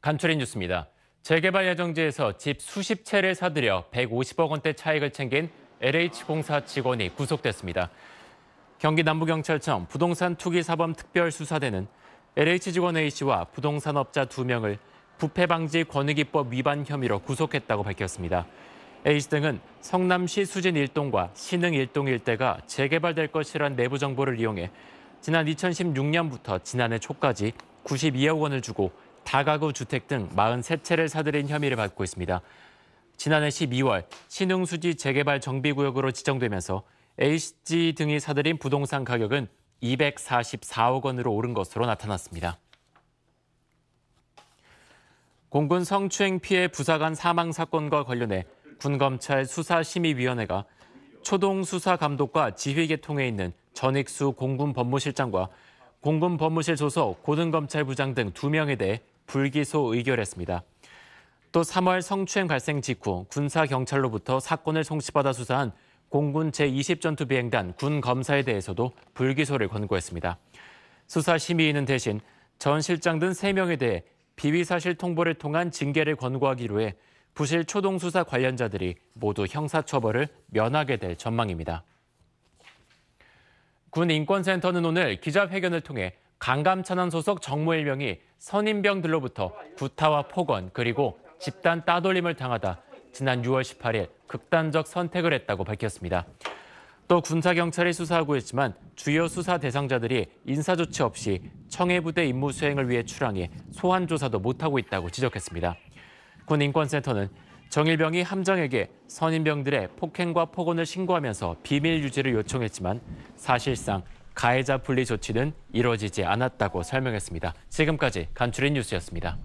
간추린 뉴스입니다. 재개발 예정지에서 집 수십 채를 사들여 150억 원대 차익을 챙긴 LH공사 직원이 구속됐습니다. 경기 남부경찰청 부동산 투기사범특별수사대는 LH 직원 A씨와 부동산업자 2명을 부패방지 권익위법 위반 혐의로 구속했다고 밝혔습니다. A씨 등은 성남시 수진 1동과 신흥 1동 일대가 재개발될 것이란 내부 정보를 이용해 지난 2016년부터 지난해 초까지 92억 원을 주고 다가구 주택 등 43채를 사들인 혐의를 받고 있습니다. 지난해 12월 신흥수지 재개발 정비구역으로 지정되면서 Hg 등이 사들인 부동산 가격은 244억 원으로 오른 것으로 나타났습니다. 공군 성추행 피해 부사관 사망 사건과 관련해 군검찰 수사심의위원회가 초동수사감독과 지휘계통에 있는 전익수 공군 법무실장과 공군 법무실 소속 고등검찰부장 등 2명에 대해 불기소 의결했습니다. 또 3월 성추행 발생 직후 군사경찰로부터 사건을 송치받아 수사한 공군 제20전투비행단 군 검사에 대해서도 불기소를 권고했습니다. 수사 심의위는 대신 전 실장 등 3명에 대해 비위사실 통보를 통한 징계를 권고하기로 해 부실 초동수사 관련자들이 모두 형사처벌을 면하게 될 전망입니다. 군 인권센터는 오늘 기자회견을 통해 강감찬원 소속 정무일명이 선임병들로부터 구타와 폭언 그리고 집단 따돌림을 당하다 지난 6월 18일 극단적 선택을 했다고 밝혔습니다. 또 군사경찰이 수사하고 있지만 주요 수사 대상자들이 인사조치 없이 청해부대 임무 수행을 위해 출항해 소환조사도 못하고 있다고 지적했습니다. 군인권센터는 정일병이 함장에게 선임병들의 폭행과 폭언을 신고하면서 비밀 유지를 요청했지만 사실상 가해자 분리 조치는 이뤄지지 않았다고 설명했습니다. 지금까지 간추린 뉴스였습니다.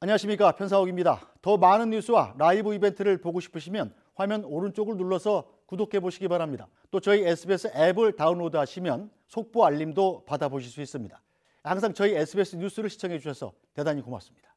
안녕하십니까 편사옥입니다. 더 많은 뉴스와 라이브 이벤트를 보고 싶으시면 화면 오른쪽을 눌러서 구독해 보시기 바랍니다. 또 저희 SBS 앱을 다운로드 하시면 속보 알림도 받아보실 수 있습니다. 항상 저희 SBS 뉴스를 시청해 주셔서 대단히 고맙습니다.